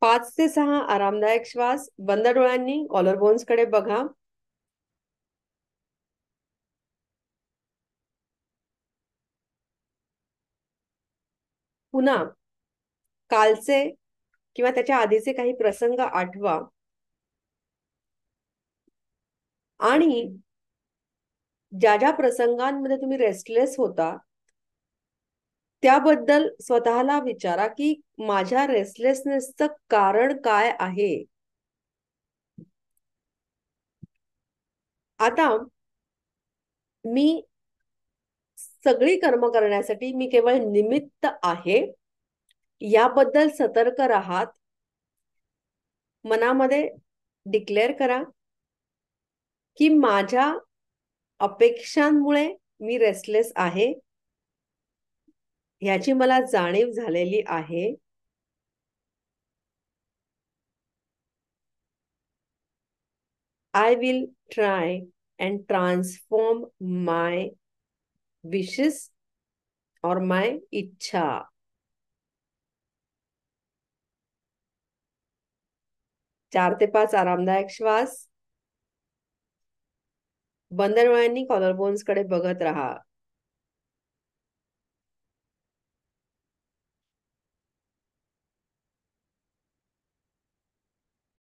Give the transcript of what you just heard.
पाच ते सहा आरामदायक श्वास बंद डोळ्यांनी कॉलर बोन्स कडे बघा पुन्हा कालचे किंवा त्याच्या आधीचे काही प्रसंग आठवा आणि ज्या ज्या प्रसंगांमध्ये तुम्ही रेस्टलेस होता त्याबद्दल स्वतःला विचारा की माझ्या रेस्टलेसनेसचं कारण काय आहे आता मी सगळी कर्म करण्यासाठी मी केवळ निमित्त आहे याबद्दल सतर्क राहत मनामध्ये डिक्लेअर करा की माझ्या अपेक्षांमुळे मी रेस्टलेस आहे ह्याची मला जाणीव झालेली आहे I will try and transform my wishes और माय इच्छा चार ते पाच आरामदायक श्वास बंदरवाळ्यांनी डोळ्यांनी कॉलर कडे बघत राहा